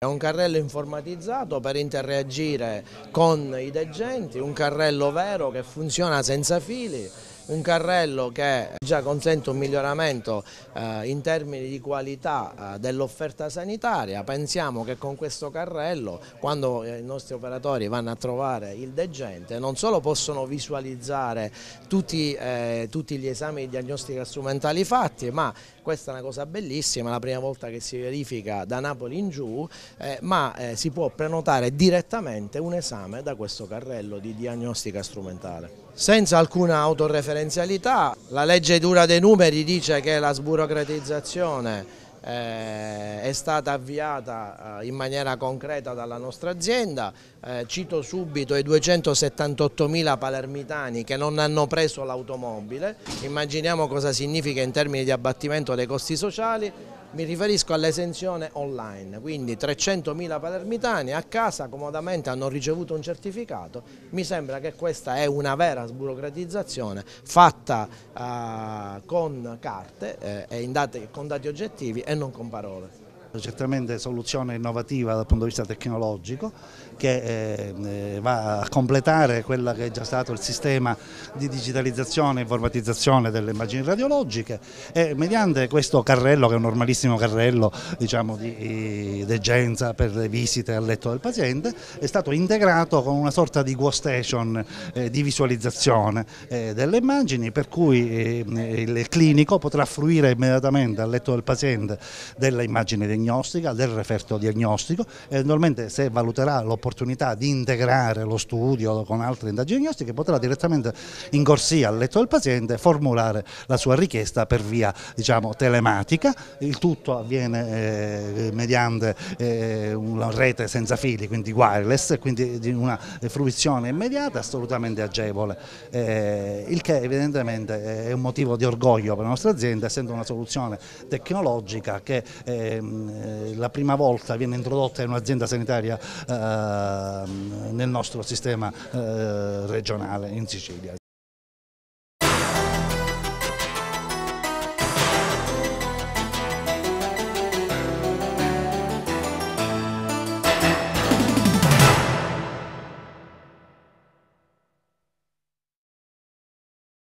È un carrello informatizzato per interagire con i degenti, un carrello vero che funziona senza fili un carrello che già consente un miglioramento eh, in termini di qualità eh, dell'offerta sanitaria. Pensiamo che con questo carrello, quando eh, i nostri operatori vanno a trovare il degente, non solo possono visualizzare tutti, eh, tutti gli esami di diagnostica strumentali fatti, ma questa è una cosa bellissima, la prima volta che si verifica da Napoli in giù, eh, ma eh, si può prenotare direttamente un esame da questo carrello di diagnostica strumentale. Senza alcuna autoreferenza differenzialità. La legge dura dei numeri dice che la sburocratizzazione eh, è stata avviata eh, in maniera concreta dalla nostra azienda, eh, cito subito i 278 mila palermitani che non hanno preso l'automobile, immaginiamo cosa significa in termini di abbattimento dei costi sociali, mi riferisco all'esenzione online, quindi 300.000 palermitani a casa comodamente hanno ricevuto un certificato, mi sembra che questa è una vera sburocratizzazione fatta eh, con carte eh, e date, con dati oggettivi e non con parole. Certo, certamente soluzione innovativa dal punto di vista tecnologico che eh, eh va a completare quello che è già stato il sistema di digitalizzazione e informatizzazione delle immagini radiologiche e mediante questo carrello che è un normalissimo carrello diciamo, di eh, degenza per le visite al letto del paziente è stato integrato con una sorta di workstation eh, di visualizzazione eh, delle immagini per cui eh, il clinico potrà fruire immediatamente al letto del paziente delle immagini diagnostiche diagnostica, del referto diagnostico e eventualmente se valuterà l'opportunità di integrare lo studio con altre indagini diagnostiche potrà direttamente in corsia al letto del paziente formulare la sua richiesta per via diciamo, telematica, il tutto avviene eh, mediante eh, una rete senza fili, quindi wireless, quindi di una fruizione immediata assolutamente agevole, eh, il che evidentemente è un motivo di orgoglio per la nostra azienda essendo una soluzione tecnologica che ehm, eh, la prima volta viene introdotta in un'azienda sanitaria eh, nel nostro sistema eh, regionale in Sicilia.